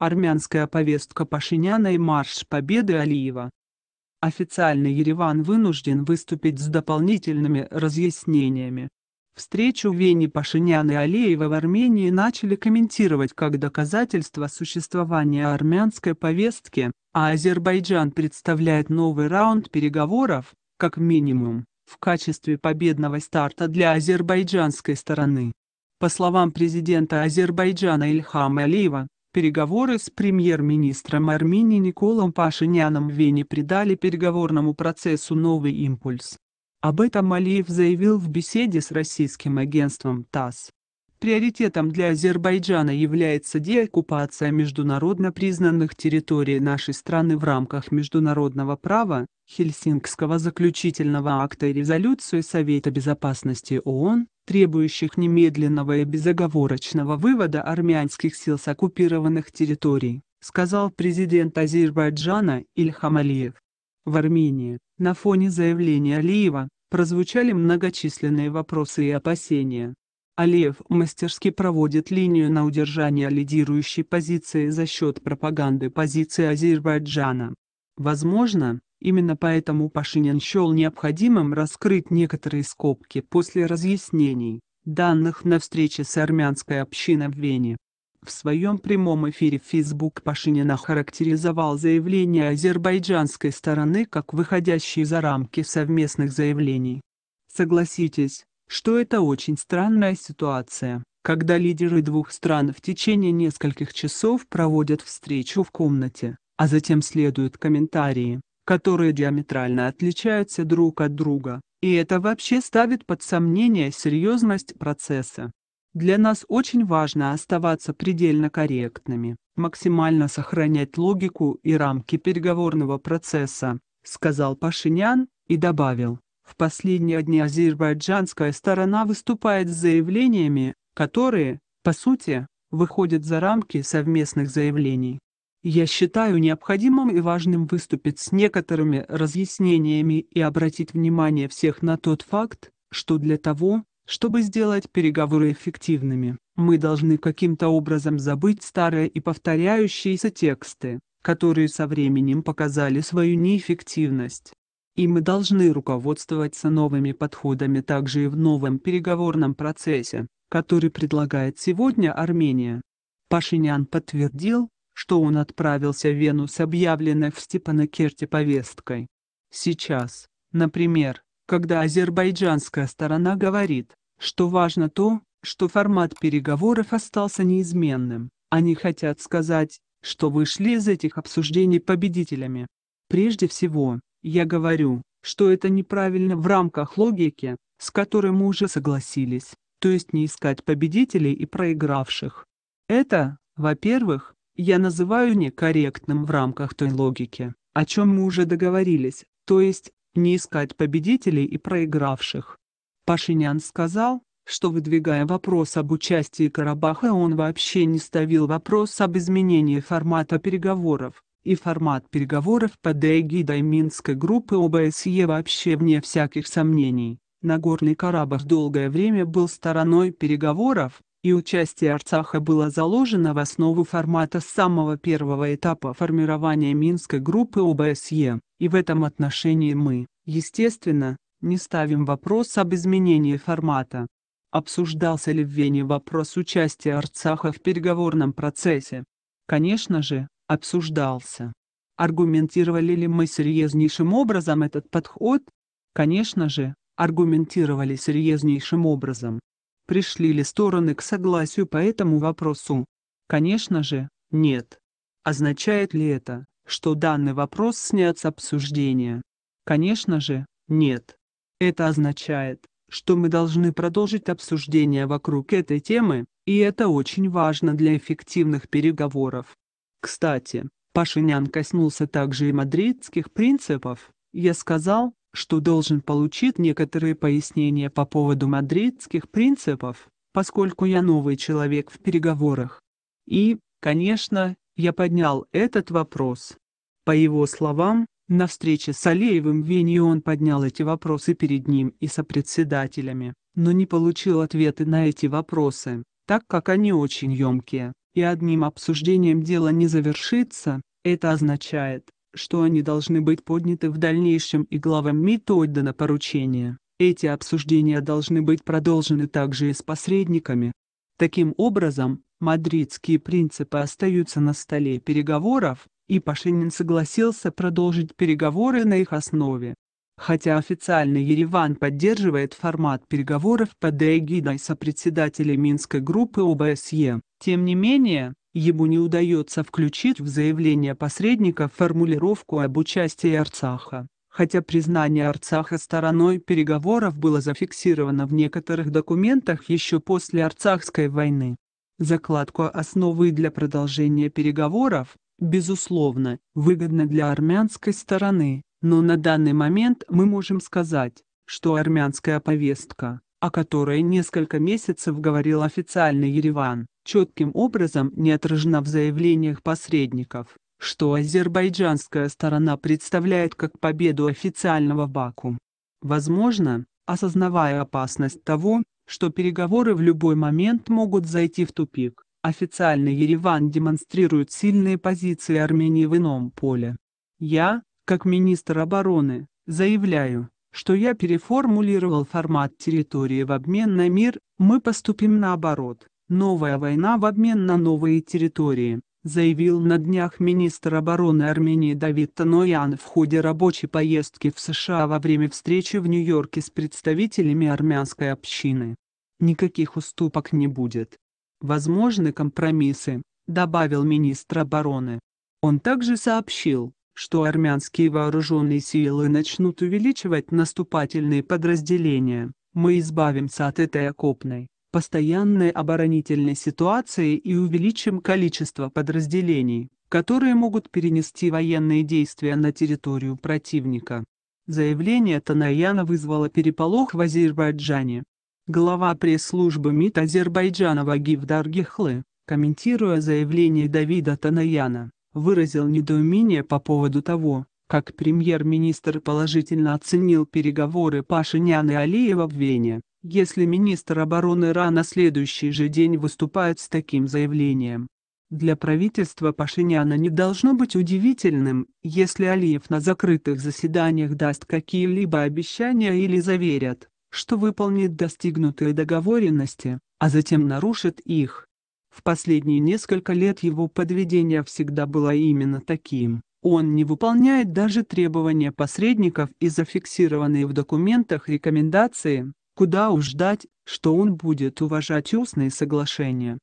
армянская повестка Пашиняна и марш победы Алиева. Официально Ереван вынужден выступить с дополнительными разъяснениями. Встречу Вени Пашиняна и Алиева в Армении начали комментировать как доказательство существования армянской повестки, а Азербайджан представляет новый раунд переговоров, как минимум, в качестве победного старта для азербайджанской стороны. По словам президента Азербайджана Ильхама Алиева, переговоры с премьер-министром Армении Николом Пашиняном в Вене придали переговорному процессу новый импульс. Об этом Алиев заявил в беседе с российским агентством ТАСС. Приоритетом для Азербайджана является деоккупация международно признанных территорий нашей страны в рамках международного права, Хельсинкского заключительного акта и резолюции Совета Безопасности ООН, требующих немедленного и безоговорочного вывода армянских сил с оккупированных территорий, сказал президент Азербайджана Ильхам Алиев. В Армении, на фоне заявления Алиева, прозвучали многочисленные вопросы и опасения. Алиев мастерски проводит линию на удержание лидирующей позиции за счет пропаганды позиции Азербайджана. Возможно, Именно поэтому Пашинин счел необходимым раскрыть некоторые скобки после разъяснений, данных на встрече с армянской общиной в Вене. В своем прямом эфире в Facebook Пашинин охарактеризовал заявление азербайджанской стороны как выходящее за рамки совместных заявлений. Согласитесь, что это очень странная ситуация, когда лидеры двух стран в течение нескольких часов проводят встречу в комнате, а затем следуют комментарии которые диаметрально отличаются друг от друга, и это вообще ставит под сомнение серьезность процесса. Для нас очень важно оставаться предельно корректными, максимально сохранять логику и рамки переговорного процесса, сказал Пашинян и добавил. В последние дни азербайджанская сторона выступает с заявлениями, которые, по сути, выходят за рамки совместных заявлений. Я считаю необходимым и важным выступить с некоторыми разъяснениями и обратить внимание всех на тот факт, что для того, чтобы сделать переговоры эффективными, мы должны каким-то образом забыть старые и повторяющиеся тексты, которые со временем показали свою неэффективность. И мы должны руководствоваться новыми подходами также и в новом переговорном процессе, который предлагает сегодня Армения. Пашинян подтвердил, что он отправился в Вену с объявленной в Степанакерте повесткой. Сейчас, например, когда азербайджанская сторона говорит, что важно то, что формат переговоров остался неизменным, они хотят сказать, что вышли из этих обсуждений победителями. Прежде всего, я говорю, что это неправильно в рамках логики, с которой мы уже согласились, то есть не искать победителей и проигравших. Это, во-первых, я называю некорректным в рамках той логики, о чем мы уже договорились, то есть, не искать победителей и проигравших. Пашинян сказал, что выдвигая вопрос об участии Карабаха он вообще не ставил вопрос об изменении формата переговоров, и формат переговоров под эгидой Минской группы ОБСЕ вообще вне всяких сомнений. Нагорный Карабах долгое время был стороной переговоров, и участие Арцаха было заложено в основу формата самого первого этапа формирования Минской группы ОБСЕ, и в этом отношении мы, естественно, не ставим вопрос об изменении формата. Обсуждался ли в Вене вопрос участия Арцаха в переговорном процессе? Конечно же, обсуждался. Аргументировали ли мы серьезнейшим образом этот подход? Конечно же, аргументировали серьезнейшим образом. Пришли ли стороны к согласию по этому вопросу? Конечно же, нет. Означает ли это, что данный вопрос снят с обсуждения? Конечно же, нет. Это означает, что мы должны продолжить обсуждение вокруг этой темы, и это очень важно для эффективных переговоров. Кстати, Пашинян коснулся также и мадридских принципов. Я сказал, что должен получить некоторые пояснения по поводу мадридских принципов, поскольку я новый человек в переговорах. И, конечно, я поднял этот вопрос. По его словам, на встрече с Алеевым в Вене он поднял эти вопросы перед ним и сопредседателями, но не получил ответы на эти вопросы, так как они очень емкие, и одним обсуждением дело не завершится, это означает, что они должны быть подняты в дальнейшем и главам МИД отдано поручение. Эти обсуждения должны быть продолжены также и с посредниками. Таким образом, мадридские принципы остаются на столе переговоров, и Пашинин согласился продолжить переговоры на их основе. Хотя официально Ереван поддерживает формат переговоров под эгидой сопредседателя Минской группы ОБСЕ, тем не менее, ему не удается включить в заявление посредника формулировку об участии Арцаха, хотя признание Арцаха стороной переговоров было зафиксировано в некоторых документах еще после Арцахской войны. Закладку основы для продолжения переговоров, безусловно, выгодно для армянской стороны, но на данный момент мы можем сказать, что армянская повестка, о которой несколько месяцев говорил официальный Ереван, четким образом не отражена в заявлениях посредников, что азербайджанская сторона представляет как победу официального Баку. Возможно, осознавая опасность того, что переговоры в любой момент могут зайти в тупик, официальный Ереван демонстрирует сильные позиции Армении в ином поле. Я, как министр обороны, заявляю, что я переформулировал формат территории в обмен на мир, мы поступим наоборот новая война в обмен на новые территории, заявил на днях министр обороны Армении Давид Таноян в ходе рабочей поездки в США во время встречи в Нью-Йорке с представителями армянской общины. Никаких уступок не будет. Возможны компромиссы, добавил министр обороны. Он также сообщил, что армянские вооруженные силы начнут увеличивать наступательные подразделения, мы избавимся от этой окопной, постоянной оборонительной ситуации и увеличим количество подразделений, которые могут перенести военные действия на территорию противника. Заявление Танаяна вызвало переполох в Азербайджане. Глава пресс-службы МИД Азербайджана Вагив Даргихлы, комментируя заявление Давида Танаяна, выразил недоумение по поводу того, как премьер-министр положительно оценил переговоры Пашиняна и Алиева в Вене если министр обороны РА на следующий же день выступает с таким заявлением. Для правительства Пашиняна не должно быть удивительным, если Алиев на закрытых заседаниях даст какие-либо обещания или заверят, что выполнит достигнутые договоренности, а затем нарушит их. В последние несколько лет его подведение всегда было именно таким. Он не выполняет даже требования посредников и зафиксированные в документах рекомендации, Куда уж ждать, что он будет уважать устные соглашения.